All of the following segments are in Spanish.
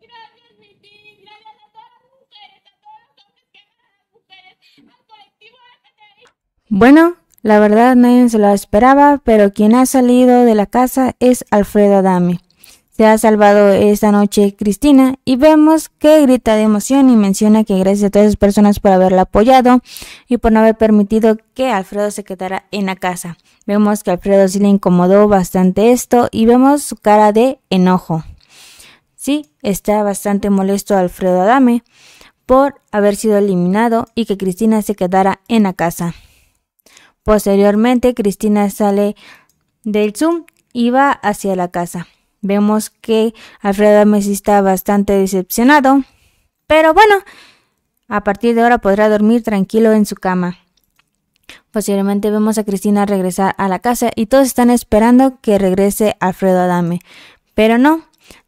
Gracias, Bueno. La verdad nadie se lo esperaba, pero quien ha salido de la casa es Alfredo Adame. Se ha salvado esta noche Cristina y vemos que grita de emoción y menciona que gracias a todas las personas por haberla apoyado y por no haber permitido que Alfredo se quedara en la casa. Vemos que Alfredo sí le incomodó bastante esto y vemos su cara de enojo. Sí, está bastante molesto Alfredo Adame por haber sido eliminado y que Cristina se quedara en la casa. Posteriormente, Cristina sale del Zoom y va hacia la casa. Vemos que Alfredo sí está bastante decepcionado, pero bueno, a partir de ahora podrá dormir tranquilo en su cama. Posteriormente vemos a Cristina regresar a la casa y todos están esperando que regrese Alfredo Adame. Pero no,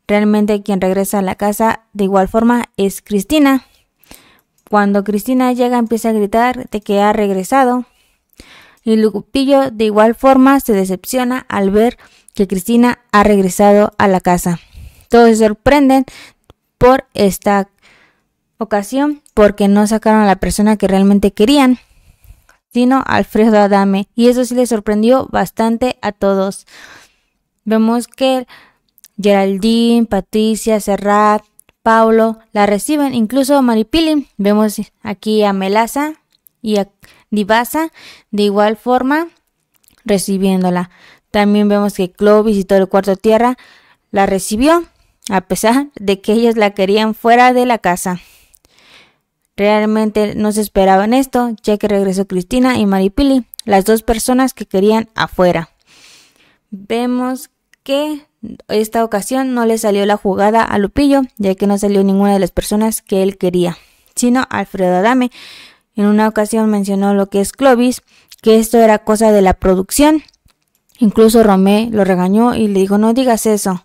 Realmente quien regresa a la casa de igual forma es Cristina. Cuando Cristina llega empieza a gritar de que ha regresado. Y Lupillo de igual forma se decepciona al ver que Cristina ha regresado a la casa. Todos se sorprenden por esta ocasión porque no sacaron a la persona que realmente querían, sino Alfredo Adame. Y eso sí le sorprendió bastante a todos. Vemos que Geraldine, Patricia, Serrat, Paulo, la reciben, incluso Maripili. Vemos aquí a Melaza y a Divasa de igual forma recibiéndola. También vemos que Clovis visitó el cuarto tierra la recibió, a pesar de que ellos la querían fuera de la casa. Realmente no se esperaban esto, ya que regresó Cristina y Maripili, las dos personas que querían afuera. Vemos que esta ocasión no le salió la jugada a Lupillo, ya que no salió ninguna de las personas que él quería, sino Alfredo Adame. En una ocasión mencionó lo que es Clovis, que esto era cosa de la producción. Incluso Romé lo regañó y le dijo no digas eso.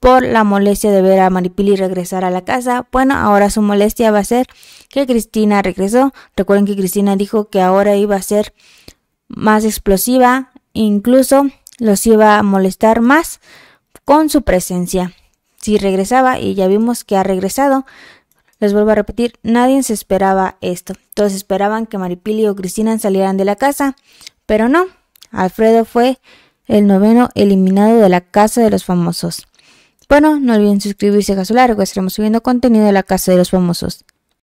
Por la molestia de ver a Maripili regresar a la casa, bueno, ahora su molestia va a ser que Cristina regresó. Recuerden que Cristina dijo que ahora iba a ser más explosiva, incluso los iba a molestar más con su presencia. Si regresaba, y ya vimos que ha regresado, les vuelvo a repetir, nadie se esperaba esto. Todos esperaban que Maripili o Cristina salieran de la casa, pero no. Alfredo fue el noveno eliminado de la Casa de los Famosos. Bueno, no olviden suscribirse a su Largo, estaremos subiendo contenido de la Casa de los Famosos.